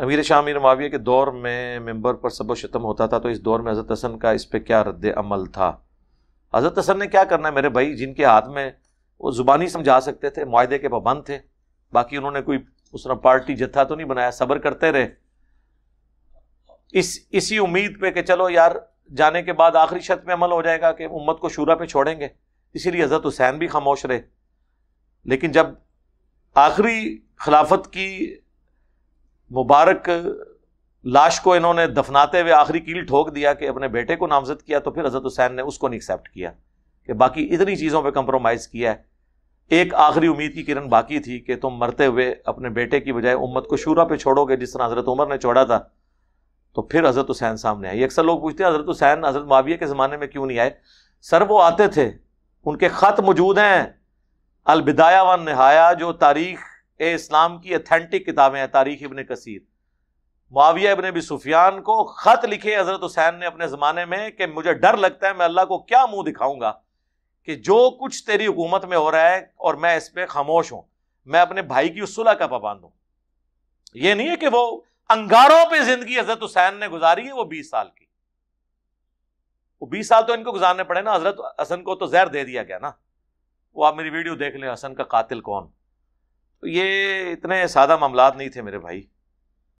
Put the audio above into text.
अमीर शाह अमीर माविया के दौर में मेम्बर पर सब शतम होता था तो इस दौर में हज़रत हसन का इस पर क्या रद्द अमल था हज़रत हसन ने क्या करना है मेरे भाई जिनके हाथ में वो ज़ुबानी समझा सकते थे माहे के पाबंद थे बाकी उन्होंने कोई उस पार्टी जत्था तो नहीं बनाया सबर करते रहे इस इसी उम्मीद पर चलो यार जाने के बाद आखिरी शत में अमल हो जाएगा कि उम्मत को शूरा पे छोड़ेंगे इसीलिए हज़रत हुसैन भी खामोश रहे लेकिन जब आखिरी खिलाफत की मुबारक लाश को इन्होंने दफनाते हुए आखिरी कील ठोक दिया कि अपने बेटे को नामजद किया तो फिर हज़रत हुसैन ने उसको नहीं एक्सेप्ट किया कि बाकी इतनी चीज़ों पर कंप्रोमाइज़ किया है एक आखिरी उम्मीद की किरण बाकी थी कि तुम मरते हुए अपने बेटे की बजाय उम्मत को शूरा पे छोड़ोगे जिस तरह हज़रत उमर ने छोड़ा था तो फिर हज़रत हुसैन सामने आई अक्सर लोग पूछते हैं हज़रत हुसैन हज़रत माविया के ज़माने में क्यों नहीं आए सर वो आते थे उनके ख़त मौजूद हैं अलबिदाया व नहाया जो तारीख ए इस्लाम की अथेंटिक किताबें हैं तारीख इबन कसीर माविया इबन भी सुफियान को ख़त लिखे हज़रत हुसैन ने अपने ज़माने में कि मुझे डर लगता है मैं अल्लाह को क्या मुंह दिखाऊंगा कि जो कुछ तेरी हुकूमत में हो रहा है और मैं इस पर खामोश हूं मैं अपने भाई की उस सुलह का पाबंद हूँ ये नहीं है कि वो अंगारों पर जिंदगी हजरत हुसैन ने गुजारी है वो बीस साल की वो बीस साल तो इनको गुजारने पड़े ना हजरत हसन को तो जहर दे दिया गया ना वो आप मेरी वीडियो देख लें हसन का कातिल कौन तो ये इतने सादा मामला नहीं थे मेरे भाई